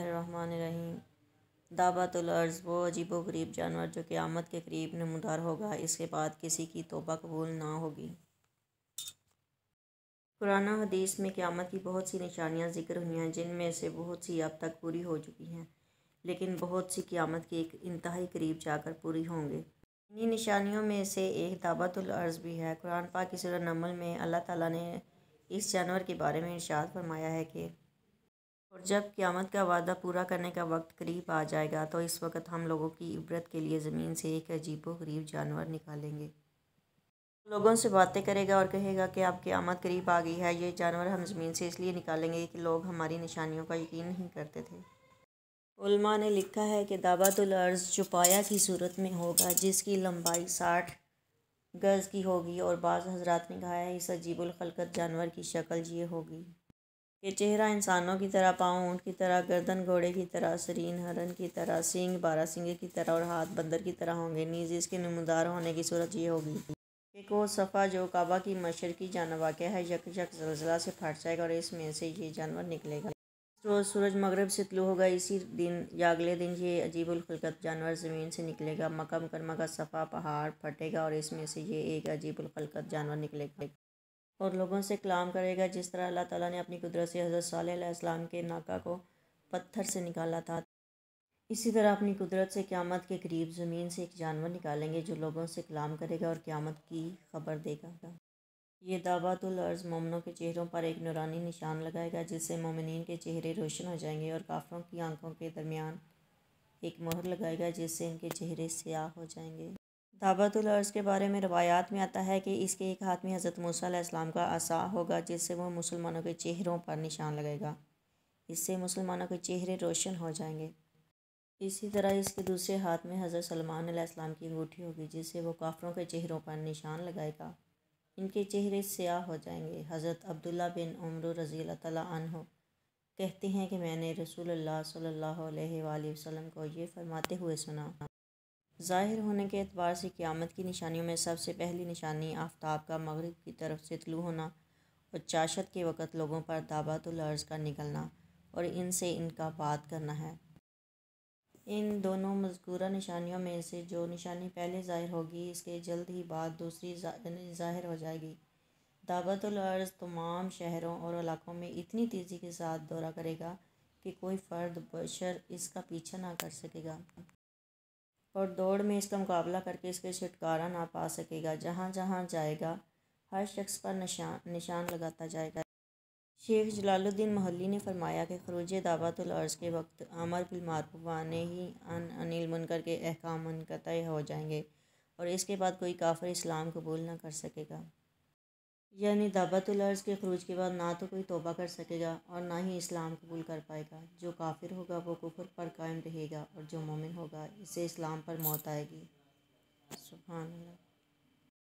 बसमीम दावतुलर्ज़ वो अजीब गरीब जानवर जो कि आमद के करीब नमदार होगा इसके बाद किसी की तोबा कबूल ना होगी पुराना हदीस में क़्यामत की बहुत सी निशानियाँ जिक्र हुई हैं जिनमें से बहुत सी अब तक पूरी हो चुकी हैं लेकिन बहुत सी क़्यामत के एक इंतहाई करीब जाकर पूरी होंगे इन्हीं निशानियों में से एक दावतुलर्ज़ भी है कुरान पाक नमल में अल्लाह ताला ने इस जानवर के बारे में इरशाद फरमाया है कि और जब क़्यामत का वादा पूरा करने का वक्त करीब आ जाएगा तो इस वक्त हम लोगों की इबरत के लिए ज़मीन से एक अजीब गरीब जानवर निकालेंगे लोगों से बातें करेगा और कहेगा कि आप क़्यामत करीब आ गई है ये जानवर हम ज़मीन से इसलिए निकालेंगे कि लोग हमारी निशानियों का यकीन नहीं करते थे उलमा ने लिखा है कि दाबातुल अर्ज़ चुपाया की सूरत में होगा जिसकी लंबाई साठ गज़ की होगी और बाज़ हजरात ने कहा है इस अजीबुल खलकत जानवर की शक्ल ये होगी कि चेहरा इंसानों की तरह पाँव ऊँट की तरह गर्दन घोड़े की तरह सरीन हरन की तरह सिंग बारह सिंगे की तरह और हाथ बंदर की तरह होंगे नीज इसके नमदार होने की सूरत ये होगी कि को सफ़ा जो काबा की मशर की जान वाक़ है यक यक जलजिला से फट जाएगा और इसमें से ये जानवर निकलेगा तो सूरज मगरब से तलु होगा इसी दिन या अगले दिन ये अजीबुलखलकत जानवर ज़मीन से निकलेगा मकम करमा का सफ़ा पहाड़ फटेगा और इसमें से ये एक अजीबुलखलकत जानवर निकलेगा और लोगों से कलाम करेगा जिस तरह अल्लाह ताला ने अपनी कुदरत से हज़रत सलाम के नाका को पत्थर से निकाला था इसी तरह अपनी कुदरत से क़्यामत के करीब ज़मीन से एक जानवर निकालेंगे जो लोगों से कलाम करेगा और क़्यामत की खबर देगा ये दावातुल अर्ज़ मोमनों के चेहरों पर एक नुरानी निशान लगाएगा जिससे मोमिन के चेहरे रोशन हो जाएंगे और काफ़रों की आंखों के दरमियान एक मोहर लगाएगा जिससे इनके चेहरे स्याह हो जाएंगे ताबतुल अर्ज़ के बारे में रवायात में आता है कि इसके एक हाथ में हज़रत मूसम का आसा होगा जिससे वह मुसलमानों के चेहरों पर निशान लगेगा इससे मुसलमानों के चेहरे रोशन हो जाएंगे इसी तरह इसके दूसरे हाथ में हज़रत सलमान आसमाम की अंगूठी होगी जिससे वो काफरों के चेहरों पर निशान लगाएगा इनके चेहरे स्याह हो जाएंगे हज़रत अब्दुल्ला बिन उमर रज़ी तहो कहते हैं कि मैंने रसूल सल्ला वसम को ये फरमाते हुए सुना ज़ाहिर होने के एतबार से क़्यामत की निशानियों में सबसे पहली निशानी आफ्ताब का मगरब की तरफ से तलू होना और चाशत के वक़्त लोगों पर तो लर्ज का निकलना और इनसे इनका बात करना है इन दोनों मजकूरा निशानियों में से जो निशानी पहले ज़ाहिर होगी इसके जल्द ही बाद दूसरी ज़ाहिर हो जाएगी अर्ज़ तो तमाम शहरों और इलाकों में इतनी तेज़ी के साथ दौरा करेगा कि कोई फ़र्द बशर इसका पीछा ना कर सकेगा और दौड़ में इसका मुकाबला करके इसके छुटकारा ना पा सकेगा जहाँ जहाँ जाएगा हर शख्स पर निशान निशान लगाता जाएगा शेख जलालुद्दीन मोहल्ली ने फरमाया कि खरूज दावतुलर्ज़ के वक्त अमर ने ही अन अनिल मुनकर के अहकाम मुनक़ हो जाएंगे और इसके बाद कोई काफर इस्लाम कबूल ना कर सकेगा यानी दावतुलर्ज़ के खरूज के बाद ना तो कोई तोबा कर सकेगा और ना ही इस्लाम कबूल कर पाएगा जो काफिर होगा वो कुफर पर कायम रहेगा और जो मोमिन होगा इसे इस्लाम पर मौत आएगी सुबहान